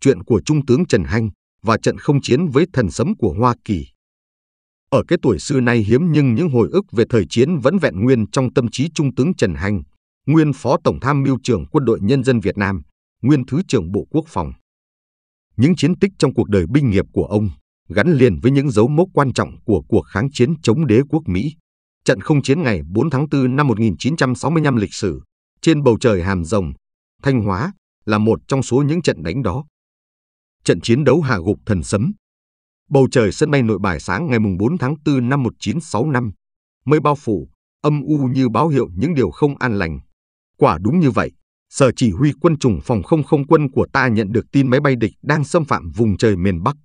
chuyện của Trung tướng Trần Hanh và trận không chiến với thần sấm của Hoa Kỳ. Ở cái tuổi xưa nay hiếm nhưng những hồi ức về thời chiến vẫn vẹn nguyên trong tâm trí Trung tướng Trần Hanh, nguyên Phó Tổng tham mưu trưởng Quân đội Nhân dân Việt Nam, nguyên Thứ trưởng Bộ Quốc phòng. Những chiến tích trong cuộc đời binh nghiệp của ông gắn liền với những dấu mốc quan trọng của cuộc kháng chiến chống đế quốc Mỹ. Trận không chiến ngày 4 tháng 4 năm 1965 lịch sử, trên bầu trời Hàm Rồng, Thanh Hóa là một trong số những trận đánh đó trận chiến đấu hạ gục thần sấm. Bầu trời sân bay nội bài sáng ngày 4 tháng 4 năm 1965, mới bao phủ, âm u như báo hiệu những điều không an lành. Quả đúng như vậy, Sở Chỉ huy Quân chủng Phòng không không quân của ta nhận được tin máy bay địch đang xâm phạm vùng trời miền Bắc.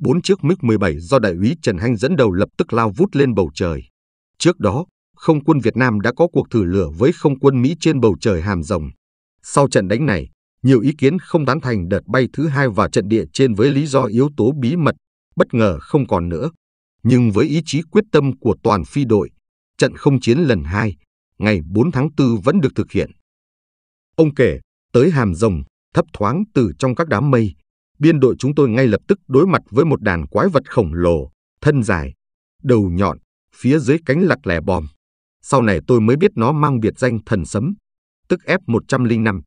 Bốn chiếc MiG-17 do Đại úy Trần Hanh dẫn đầu lập tức lao vút lên bầu trời. Trước đó, không quân Việt Nam đã có cuộc thử lửa với không quân Mỹ trên bầu trời Hàm Rồng. Sau trận đánh này, nhiều ý kiến không tán thành đợt bay thứ hai và trận địa trên với lý do yếu tố bí mật, bất ngờ không còn nữa. Nhưng với ý chí quyết tâm của toàn phi đội, trận không chiến lần hai, ngày 4 tháng 4 vẫn được thực hiện. Ông kể, tới hàm rồng, thấp thoáng từ trong các đám mây, biên đội chúng tôi ngay lập tức đối mặt với một đàn quái vật khổng lồ, thân dài, đầu nhọn, phía dưới cánh lặc lẻ bom. Sau này tôi mới biết nó mang biệt danh thần sấm, tức F-105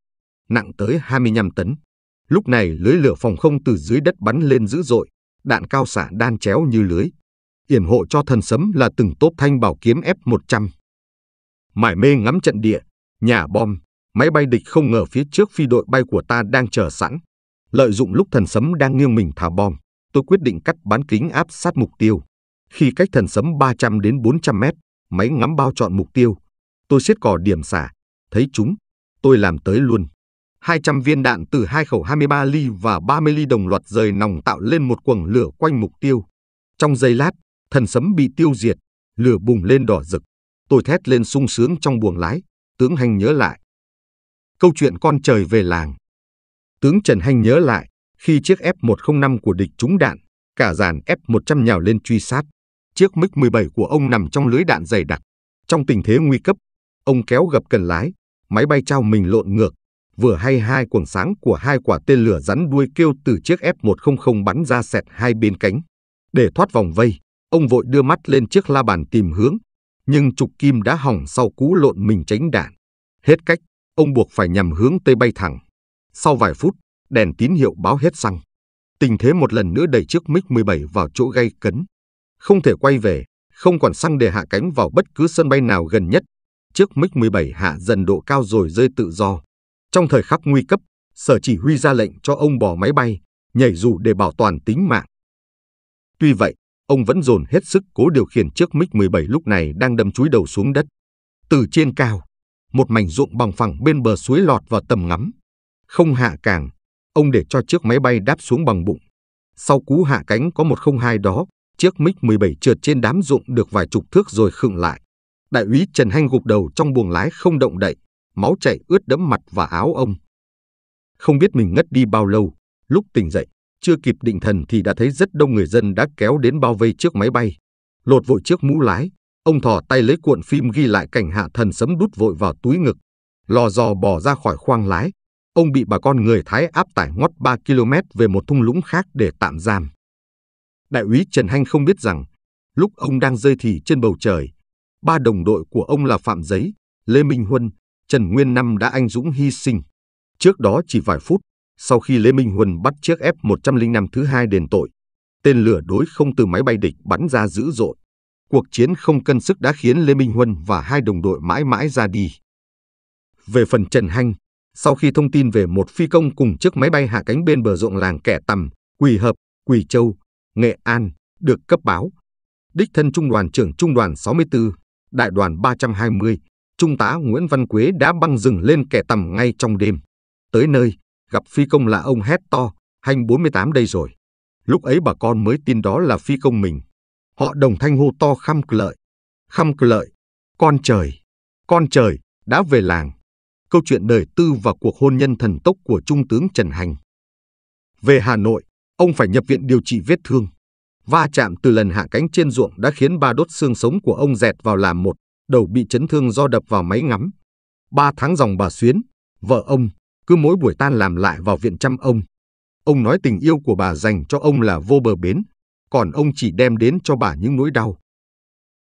nặng tới 25 tấn. Lúc này lưới lửa phòng không từ dưới đất bắn lên dữ dội, đạn cao xả đan chéo như lưới. Yểm hộ cho thần sấm là từng tốp thanh bảo kiếm F-100. Mải mê ngắm trận địa, nhà bom, máy bay địch không ngờ phía trước phi đội bay của ta đang chờ sẵn. Lợi dụng lúc thần sấm đang nghiêng mình thả bom, tôi quyết định cắt bán kính áp sát mục tiêu. Khi cách thần sấm 300 đến 400 mét, máy ngắm bao chọn mục tiêu. Tôi siết cò điểm xả, thấy chúng, tôi làm tới luôn. 200 viên đạn từ hai khẩu 23 ly và 30 ly đồng loạt rời nòng tạo lên một quầng lửa quanh mục tiêu. Trong giây lát, thần sấm bị tiêu diệt, lửa bùng lên đỏ rực. Tôi thét lên sung sướng trong buồng lái, tướng hành nhớ lại. Câu chuyện con trời về làng. Tướng Trần Hành nhớ lại, khi chiếc F-105 của địch trúng đạn, cả dàn F-100 nhào lên truy sát. Chiếc MiG-17 của ông nằm trong lưới đạn dày đặc. Trong tình thế nguy cấp, ông kéo gập cần lái, máy bay trao mình lộn ngược, vừa hay hai cuồng sáng của hai quả tên lửa rắn đuôi kêu từ chiếc F-100 bắn ra xẹt hai bên cánh. Để thoát vòng vây, ông vội đưa mắt lên chiếc la bàn tìm hướng, nhưng trục kim đã hỏng sau cú lộn mình tránh đạn. Hết cách, ông buộc phải nhằm hướng tây bay thẳng. Sau vài phút, đèn tín hiệu báo hết xăng. Tình thế một lần nữa đẩy chiếc MiG-17 vào chỗ gây cấn. Không thể quay về, không còn xăng để hạ cánh vào bất cứ sân bay nào gần nhất. Chiếc MiG-17 hạ dần độ cao rồi rơi tự do. Trong thời khắc nguy cấp, sở chỉ huy ra lệnh cho ông bỏ máy bay, nhảy dù để bảo toàn tính mạng. Tuy vậy, ông vẫn dồn hết sức cố điều khiển chiếc MiG-17 lúc này đang đâm chúi đầu xuống đất. Từ trên cao, một mảnh ruộng bằng phẳng bên bờ suối lọt vào tầm ngắm. Không hạ càng, ông để cho chiếc máy bay đáp xuống bằng bụng. Sau cú hạ cánh có một không hai đó, chiếc MiG-17 trượt trên đám ruộng được vài chục thước rồi khựng lại. Đại úy Trần Hanh gục đầu trong buồng lái không động đậy máu chảy ướt đẫm mặt và áo ông. Không biết mình ngất đi bao lâu, lúc tỉnh dậy, chưa kịp định thần thì đã thấy rất đông người dân đã kéo đến bao vây trước máy bay. Lột vội chiếc mũ lái, ông thò tay lấy cuộn phim ghi lại cảnh hạ thần sấm đút vội vào túi ngực. Lò dò bỏ ra khỏi khoang lái, ông bị bà con người Thái áp tải ngót 3 km về một thung lũng khác để tạm giam. Đại úy Trần Hanh không biết rằng, lúc ông đang rơi thì trên bầu trời, ba đồng đội của ông là Phạm Giấy, Lê Minh Huân Trần Nguyên Năm đã anh dũng hy sinh. Trước đó chỉ vài phút, sau khi Lê Minh Huân bắt chiếc F-105 thứ hai đền tội, tên lửa đối không từ máy bay địch bắn ra dữ dội. Cuộc chiến không cân sức đã khiến Lê Minh Huân và hai đồng đội mãi mãi ra đi. Về phần Trần Hanh, sau khi thông tin về một phi công cùng chiếc máy bay hạ cánh bên bờ ruộng làng Kẻ Tầm, Quỳ Hợp, Quỳ Châu, Nghệ An được cấp báo. Đích thân Trung đoàn trưởng Trung đoàn 64, Đại đoàn 320, Trung tá Nguyễn Văn Quế đã băng rừng lên kẻ tầm ngay trong đêm. Tới nơi, gặp phi công là ông hét to, hành 48 đây rồi. Lúc ấy bà con mới tin đó là phi công mình. Họ đồng thanh hô to khăm lợi. Khăm lợi, con trời, con trời, đã về làng. Câu chuyện đời tư và cuộc hôn nhân thần tốc của Trung tướng Trần Hành. Về Hà Nội, ông phải nhập viện điều trị vết thương. Va chạm từ lần hạ cánh trên ruộng đã khiến ba đốt xương sống của ông dẹt vào làm một đầu bị chấn thương do đập vào máy ngắm. Ba tháng dòng bà Xuyến, vợ ông, cứ mỗi buổi tan làm lại vào viện chăm ông. Ông nói tình yêu của bà dành cho ông là vô bờ bến, còn ông chỉ đem đến cho bà những nỗi đau.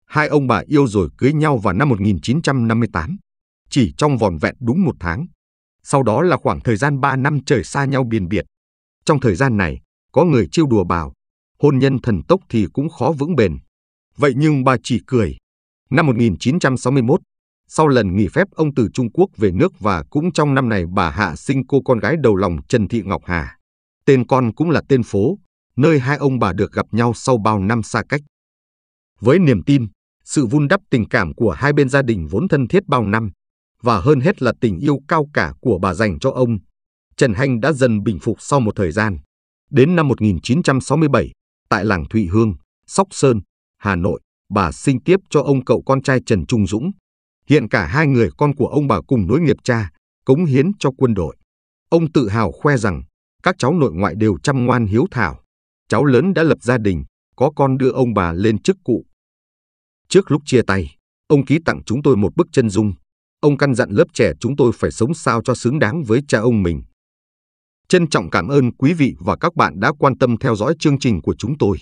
Hai ông bà yêu rồi cưới nhau vào năm 1958, chỉ trong vòn vẹn đúng một tháng. Sau đó là khoảng thời gian ba năm trời xa nhau biển biệt. Trong thời gian này, có người trêu đùa bảo, hôn nhân thần tốc thì cũng khó vững bền. Vậy nhưng bà chỉ cười, Năm 1961, sau lần nghỉ phép ông từ Trung Quốc về nước và cũng trong năm này bà Hạ sinh cô con gái đầu lòng Trần Thị Ngọc Hà. Tên con cũng là tên phố, nơi hai ông bà được gặp nhau sau bao năm xa cách. Với niềm tin, sự vun đắp tình cảm của hai bên gia đình vốn thân thiết bao năm, và hơn hết là tình yêu cao cả của bà dành cho ông, Trần Hanh đã dần bình phục sau một thời gian. Đến năm 1967, tại làng Thụy Hương, Sóc Sơn, Hà Nội, bà sinh tiếp cho ông cậu con trai Trần Trung Dũng. Hiện cả hai người con của ông bà cùng nối nghiệp cha, cống hiến cho quân đội. Ông tự hào khoe rằng các cháu nội ngoại đều chăm ngoan hiếu thảo. Cháu lớn đã lập gia đình, có con đưa ông bà lên chức cụ. Trước lúc chia tay, ông ký tặng chúng tôi một bức chân dung. Ông căn dặn lớp trẻ chúng tôi phải sống sao cho xứng đáng với cha ông mình. Trân trọng cảm ơn quý vị và các bạn đã quan tâm theo dõi chương trình của chúng tôi.